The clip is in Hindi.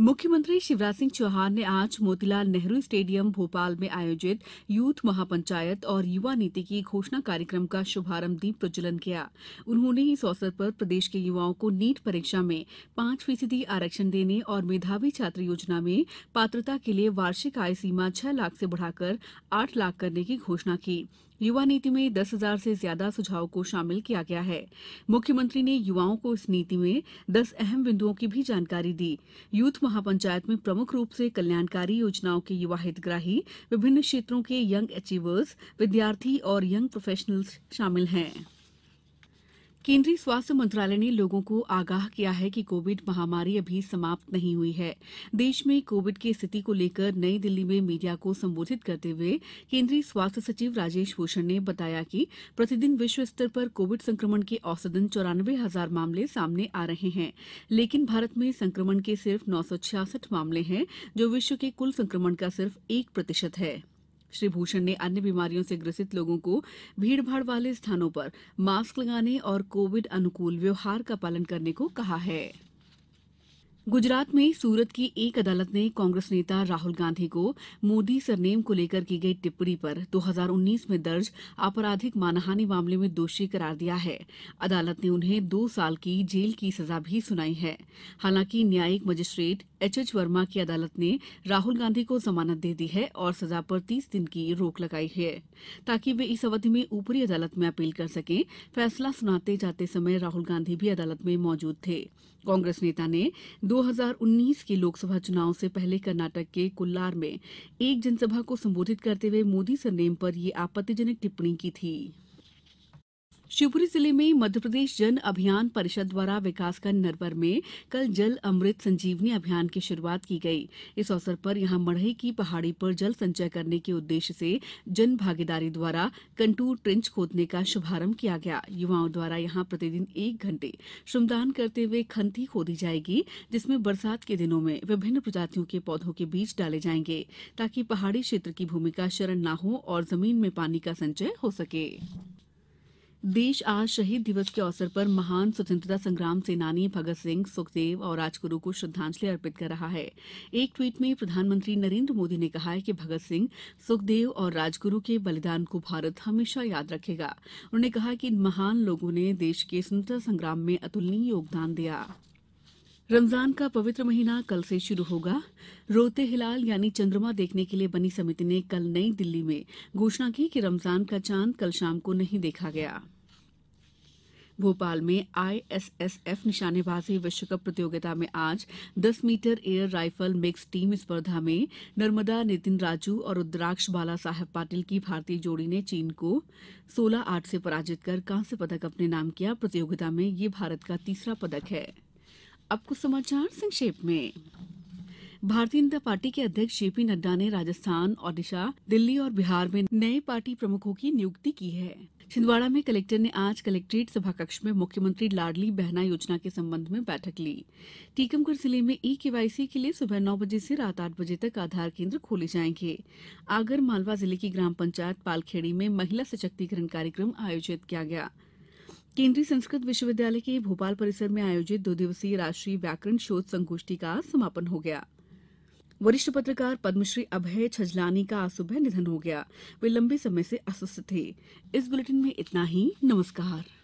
मुख्यमंत्री शिवराज सिंह चौहान ने आज मोतीलाल नेहरू स्टेडियम भोपाल में आयोजित यूथ महापंचायत और युवा नीति की घोषणा कार्यक्रम का शुभारंभ दीप प्रज्वलन किया उन्होंने इस अवसर पर प्रदेश के युवाओं को नीट परीक्षा में पांच फीसदी आरक्षण देने और मेधावी छात्र योजना में पात्रता के लिए वार्षिक आय सीमा छह लाख से बढ़ाकर आठ लाख करने की घोषणा की युवा नीति में दस हजार से ज्यादा सुझाव को शामिल किया गया है मुख्यमंत्री ने युवाओं को इस नीति में दस अहम बिंदुओं की भी जानकारी दी यूथ महापंचायत में प्रमुख रूप से कल्याणकारी योजनाओं के युवा हितग्राही विभिन्न क्षेत्रों के यंग अचीवर्स विद्यार्थी और यंग प्रोफेशनल्स शामिल हैं केन्द्रीय स्वास्थ्य मंत्रालय ने लोगों को आगाह किया है कि कोविड महामारी अभी समाप्त नहीं हुई है देश में कोविड की स्थिति को लेकर नई दिल्ली में मीडिया को संबोधित करते हुए केन्द्रीय स्वास्थ्य सचिव राजेश भूषण ने बताया कि प्रतिदिन विश्व स्तर पर कोविड संक्रमण के औसतन चौरानवे हजार मामले सामने आ रहे हैं लेकिन भारत में संक्रमण के सिर्फ नौ मामले हैं जो विश्व के कुल संक्रमण का सिर्फ एक प्रतिशत है श्री भूषण ने अन्य बीमारियों से ग्रसित लोगों को भीड़भाड़ वाले स्थानों पर मास्क लगाने और कोविड अनुकूल व्यवहार का पालन करने को कहा है गुजरात में सूरत की एक अदालत ने कांग्रेस नेता राहुल गांधी को मोदी सरनेम को लेकर की गई टिप्पणी पर 2019 में दर्ज आपराधिक मानहानि मामले में दोषी करार दिया है अदालत ने उन्हें दो साल की जेल की सजा भी सुनाई है हालांकि न्यायिक मजिस्ट्रेट एच एच वर्मा की अदालत ने राहुल गांधी को जमानत दे दी है और सजा पर तीस दिन की रोक लगाई है ताकि वे इस अवधि में ऊपरी अदालत में अपील कर सकें फैसला सुनाते जाते समय राहुल गांधी भी अदालत में मौजूद थे कांग्रेस नेता ने 2019 के लोकसभा चुनाव से पहले कर्नाटक के कुल्लार में एक जनसभा को संबोधित करते हुए मोदी सरनेम पर यह आपत्तिजनक टिप्पणी की थी शिवपुरी जिले में मध्यप्रदेश जन अभियान परिषद द्वारा विकासखण्ड नरवर में कल जल अमृत संजीवनी अभियान की शुरूआत की गई इस अवसर पर यहां मड़ई की पहाड़ी पर जल संचय करने के उद्देश्य से जन भागीदारी द्वारा कंटूर ट्रेंच खोदने का शुभारंभ किया गया युवाओं द्वारा यहां प्रतिदिन एक घंटे श्रमदान करते हुए खंती खोदी जाएगी जिसमें बरसात के दिनों में विभिन्न प्रजातियों के पौधों के बीज डाले जाएंगे ताकि पहाड़ी क्षेत्र की भूमि का शरण न हो और जमीन में पानी का संचय हो सके दिवस देश आज शहीद दिवस के अवसर पर महान स्वतंत्रता संग्राम सेनानी भगत सिंह सुखदेव और राजगुरू को श्रद्धांजलि अर्पित कर रहा है एक ट्वीट में प्रधानमंत्री नरेंद्र मोदी ने कहा है कि भगत सिंह सुखदेव और राजगुरू के बलिदान को भारत हमेशा याद रखेगा उन्होंने कहा कि इन महान लोगों ने देश के स्वतंत्रता संग्राम में अतुलनीय योगदान दिया रमजान का पवित्र महीना कल से शुरू होगा रोते हिलाल यानी चंद्रमा देखने के लिए बनी समिति ने कल नई दिल्ली में घोषणा की कि रमजान का चांद कल शाम को नहीं देखा गया भोपाल में आईएसएसएफ निशानेबाजी विश्वकप प्रतियोगिता में आज दस metre air rifle mix team स्पर्धा में नर्मदा नितिन राजू और रुद्राक्ष बाला साहेब पाटिल की भारतीय जोड़ी ने चीन को सोलह आठ से पराजित कर कांस्य पदक अपने नाम किया प्रतियोगिता में ये भारत का तीसरा पदक है अब कुछ समाचार संक्षेप में भारतीय जनता पार्टी के अध्यक्ष जेपी नड्डा ने राजस्थान ओडिशा दिल्ली और बिहार में नए पार्टी प्रमुखों की नियुक्ति की है छिंदवाड़ा में कलेक्टर ने आज कलेक्ट्रेट सभाकक्ष में मुख्यमंत्री लाडली बहना योजना के संबंध में बैठक ली टीकमगढ़ जिले में ई केवाईसी के लिए सुबह नौ बजे से रात आठ बजे तक आधार केंद्र खोले जाएंगे आगर मालवा जिले की ग्राम पंचायत पालखेड़ी में महिला सशक्तिकरण कार्यक्रम आयोजित किया गया केंद्रीय संस्कृत विश्वविद्यालय के भोपाल परिसर में आयोजित दो दिवसीय राष्ट्रीय व्याकरण शोध संगोष्ठी का समापन हो गया वरिष्ठ पत्रकार पद्मश्री अभय छजलानी का आज सुबह निधन हो गया वे लंबे समय से अस्वस्थ थे इस बुलेटिन में इतना ही नमस्कार